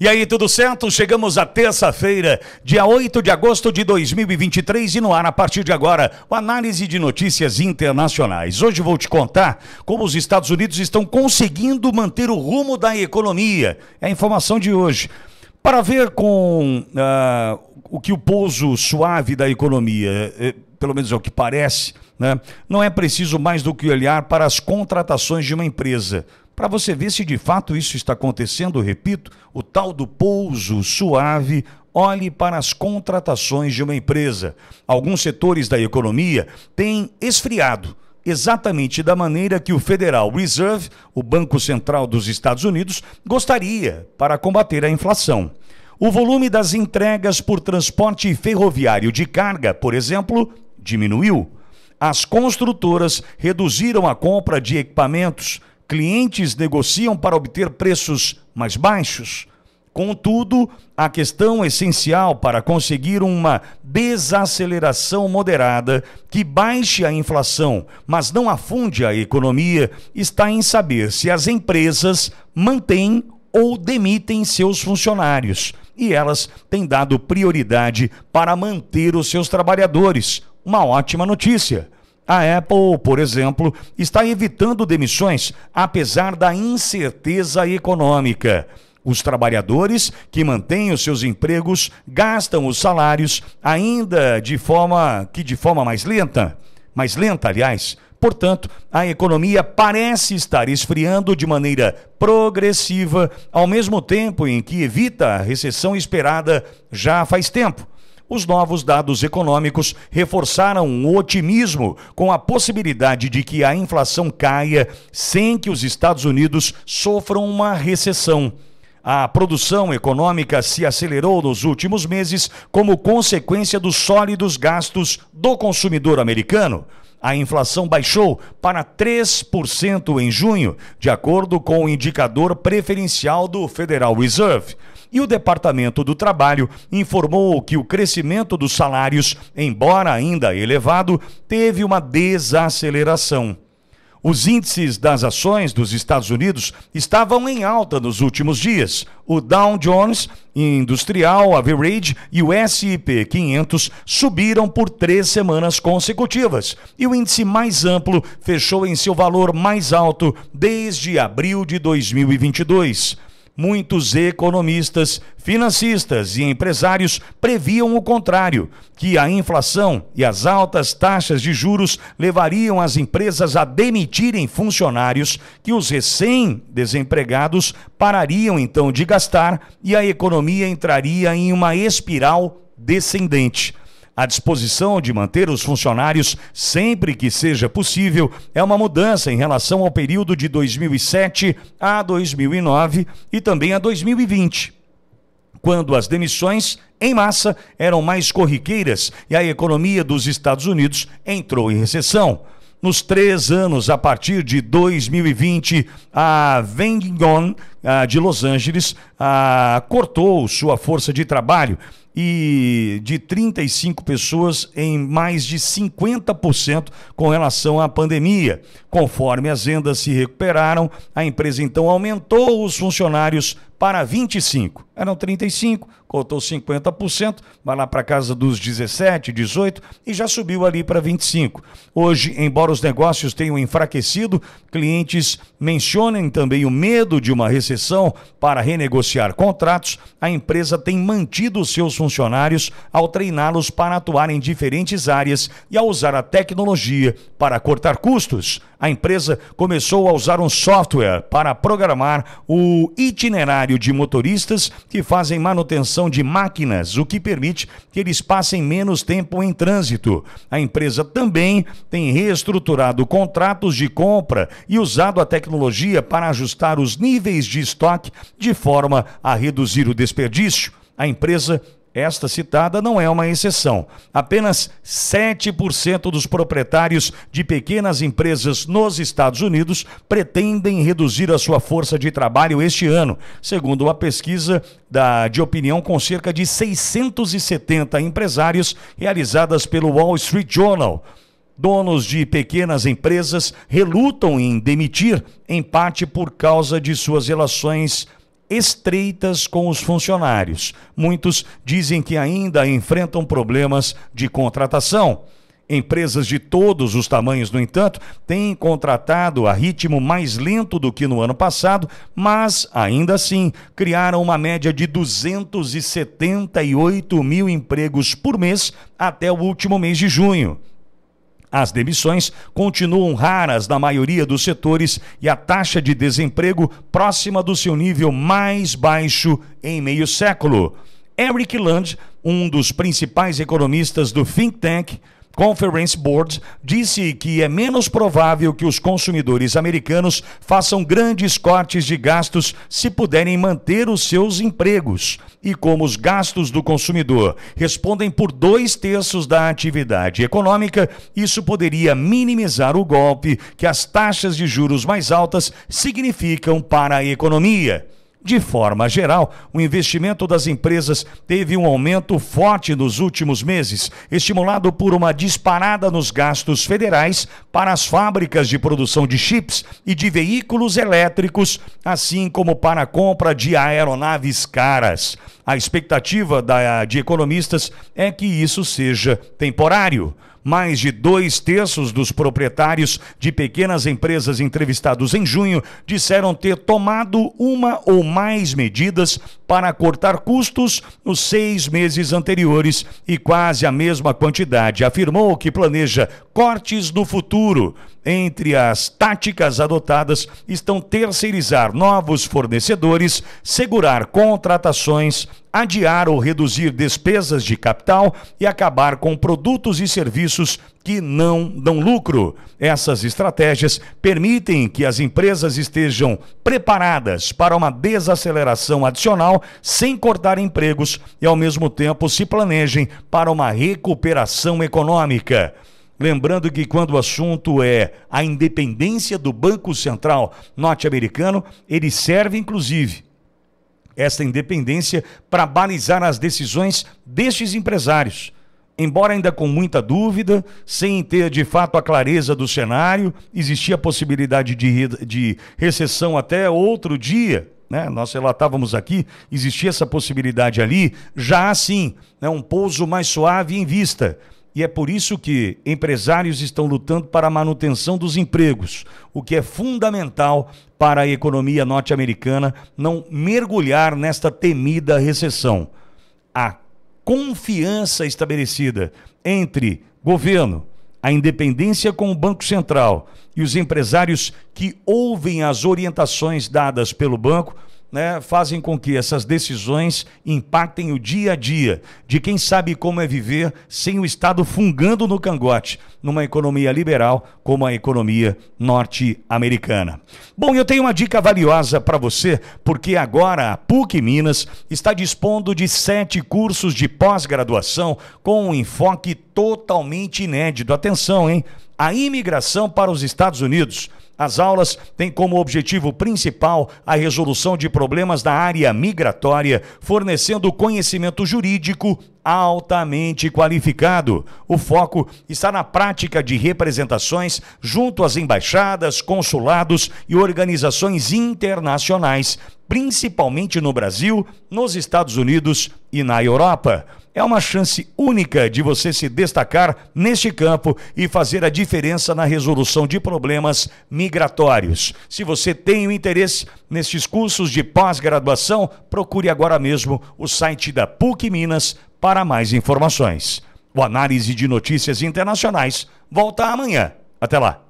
E aí, tudo certo? Chegamos à terça-feira, dia 8 de agosto de 2023 e no ar a partir de agora, o análise de notícias internacionais. Hoje vou te contar como os Estados Unidos estão conseguindo manter o rumo da economia. É a informação de hoje. Para ver com uh, o que o pouso suave da economia, eh, pelo menos é o que parece, né? não é preciso mais do que olhar para as contratações de uma empresa para você ver se de fato isso está acontecendo, repito, o tal do pouso suave olhe para as contratações de uma empresa. Alguns setores da economia têm esfriado. Exatamente da maneira que o Federal Reserve, o Banco Central dos Estados Unidos, gostaria para combater a inflação. O volume das entregas por transporte ferroviário de carga, por exemplo, diminuiu. As construtoras reduziram a compra de equipamentos Clientes negociam para obter preços mais baixos. Contudo, a questão essencial para conseguir uma desaceleração moderada que baixe a inflação, mas não afunde a economia, está em saber se as empresas mantêm ou demitem seus funcionários. E elas têm dado prioridade para manter os seus trabalhadores. Uma ótima notícia. A Apple, por exemplo, está evitando demissões apesar da incerteza econômica. Os trabalhadores que mantêm os seus empregos gastam os salários ainda de forma que de forma mais lenta, mais lenta, aliás. Portanto, a economia parece estar esfriando de maneira progressiva, ao mesmo tempo em que evita a recessão esperada já faz tempo. Os novos dados econômicos reforçaram o otimismo com a possibilidade de que a inflação caia sem que os Estados Unidos sofram uma recessão. A produção econômica se acelerou nos últimos meses como consequência dos sólidos gastos do consumidor americano a inflação baixou para 3% em junho, de acordo com o indicador preferencial do Federal Reserve. E o Departamento do Trabalho informou que o crescimento dos salários, embora ainda elevado, teve uma desaceleração. Os índices das ações dos Estados Unidos estavam em alta nos últimos dias. O Dow Jones Industrial Average e o S&P 500 subiram por três semanas consecutivas e o índice mais amplo fechou em seu valor mais alto desde abril de 2022. Muitos economistas, financistas e empresários previam o contrário, que a inflação e as altas taxas de juros levariam as empresas a demitirem funcionários, que os recém-desempregados parariam então de gastar e a economia entraria em uma espiral descendente. A disposição de manter os funcionários sempre que seja possível é uma mudança em relação ao período de 2007 a 2009 e também a 2020 quando as demissões em massa eram mais corriqueiras e a economia dos Estados Unidos entrou em recessão. Nos três anos a partir de 2020, a Vengon ah, de Los Angeles ah, cortou sua força de trabalho e de 35 pessoas em mais de 50% com relação à pandemia. Conforme as vendas se recuperaram, a empresa então aumentou os funcionários para 25. Eram 35, cortou 50%, vai lá para casa dos 17, 18 e já subiu ali para 25. Hoje, embora os negócios tenham enfraquecido, clientes mencionem também o medo de uma recessão exceção para renegociar contratos, a empresa tem mantido seus funcionários ao treiná-los para atuar em diferentes áreas e a usar a tecnologia para cortar custos. A empresa começou a usar um software para programar o itinerário de motoristas que fazem manutenção de máquinas, o que permite que eles passem menos tempo em trânsito. A empresa também tem reestruturado contratos de compra e usado a tecnologia para ajustar os níveis de estoque de forma a reduzir o desperdício, a empresa esta citada não é uma exceção. Apenas 7% dos proprietários de pequenas empresas nos Estados Unidos pretendem reduzir a sua força de trabalho este ano, segundo a pesquisa da, de opinião com cerca de 670 empresários realizadas pelo Wall Street Journal donos de pequenas empresas relutam em demitir, em parte por causa de suas relações estreitas com os funcionários. Muitos dizem que ainda enfrentam problemas de contratação. Empresas de todos os tamanhos, no entanto, têm contratado a ritmo mais lento do que no ano passado, mas, ainda assim, criaram uma média de 278 mil empregos por mês até o último mês de junho. As demissões continuam raras na maioria dos setores e a taxa de desemprego próxima do seu nível mais baixo em meio século. Eric Land, um dos principais economistas do think tank Conference Board disse que é menos provável que os consumidores americanos façam grandes cortes de gastos se puderem manter os seus empregos. E como os gastos do consumidor respondem por dois terços da atividade econômica, isso poderia minimizar o golpe que as taxas de juros mais altas significam para a economia. De forma geral, o investimento das empresas teve um aumento forte nos últimos meses, estimulado por uma disparada nos gastos federais para as fábricas de produção de chips e de veículos elétricos, assim como para a compra de aeronaves caras. A expectativa da, de economistas é que isso seja temporário. Mais de dois terços dos proprietários de pequenas empresas entrevistados em junho disseram ter tomado uma ou mais medidas para cortar custos nos seis meses anteriores e quase a mesma quantidade afirmou que planeja cortes no futuro. Entre as táticas adotadas estão terceirizar novos fornecedores, segurar contratações, adiar ou reduzir despesas de capital e acabar com produtos e serviços que não dão lucro. Essas estratégias permitem que as empresas estejam preparadas para uma desaceleração adicional sem cortar empregos e, ao mesmo tempo, se planejem para uma recuperação econômica. Lembrando que quando o assunto é a independência do Banco Central norte-americano, ele serve inclusive esta independência para balizar as decisões destes empresários. Embora ainda com muita dúvida, sem ter de fato a clareza do cenário, existia a possibilidade de, de recessão até outro dia, né? nós relatávamos aqui, existia essa possibilidade ali, já assim, né? um pouso mais suave em vista. E é por isso que empresários estão lutando para a manutenção dos empregos, o que é fundamental para a economia norte-americana não mergulhar nesta temida recessão. A confiança estabelecida entre governo, a independência com o Banco Central e os empresários que ouvem as orientações dadas pelo banco né, fazem com que essas decisões impactem o dia a dia de quem sabe como é viver sem o Estado fungando no cangote, numa economia liberal como a economia norte-americana. Bom, eu tenho uma dica valiosa para você, porque agora a PUC Minas está dispondo de sete cursos de pós-graduação com um enfoque totalmente inédito. Atenção, hein? A imigração para os Estados Unidos. As aulas têm como objetivo principal a resolução de problemas da área migratória, fornecendo conhecimento jurídico altamente qualificado. O foco está na prática de representações junto às embaixadas, consulados e organizações internacionais, principalmente no Brasil, nos Estados Unidos e na Europa é uma chance única de você se destacar neste campo e fazer a diferença na resolução de problemas migratórios. Se você tem o interesse nestes cursos de pós-graduação, procure agora mesmo o site da PUC Minas para mais informações. O Análise de Notícias Internacionais volta amanhã. Até lá!